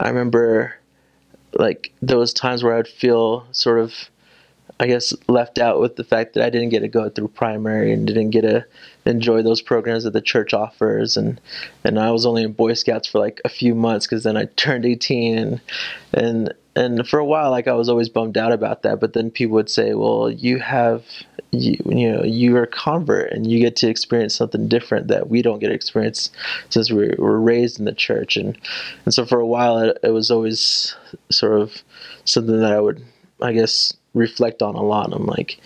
I remember like those times where I'd feel sort of I guess left out with the fact that I didn't get to go through primary and didn't get to enjoy those programs that the church offers and and I was only in Boy Scouts for like a few months cuz then I turned 18 and and and for a while like I was always bummed out about that but then people would say well you have you, you know you're a convert and you get to experience something different that we don't get to experience since we're, raised in the church and and so for a while it, it was always sort of something that i would i guess reflect on a lot i'm like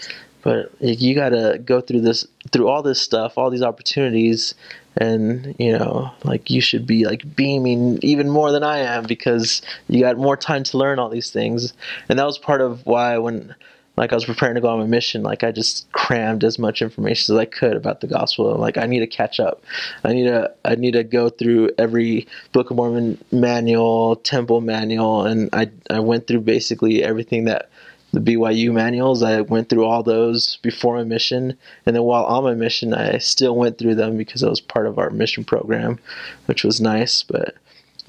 but you gotta go through this through all this stuff all these opportunities and you know like you should be like beaming even more than i am because you got more time to learn all these things and that was part of why when like I was preparing to go on my mission, like I just crammed as much information as I could about the gospel. I'm like, I need to catch up. I need to I need to go through every Book of Mormon manual, temple manual, and I I went through basically everything that the BYU manuals. I went through all those before my mission, and then while on my mission, I still went through them because it was part of our mission program, which was nice. But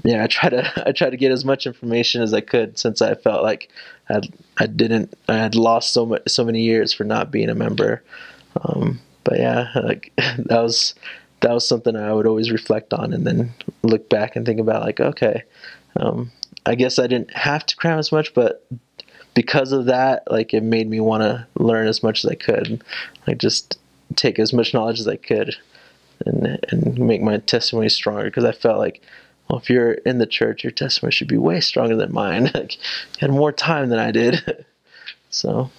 yeah, I try to I try to get as much information as I could since I felt like I I didn't I had lost so much so many years for not being a member. Um, but yeah, like that was that was something I would always reflect on and then look back and think about like okay, um, I guess I didn't have to cram as much, but because of that, like it made me want to learn as much as I could, like just take as much knowledge as I could, and and make my testimony stronger because I felt like well, if you're in the church, your testimony should be way stronger than mine. you had more time than I did. so.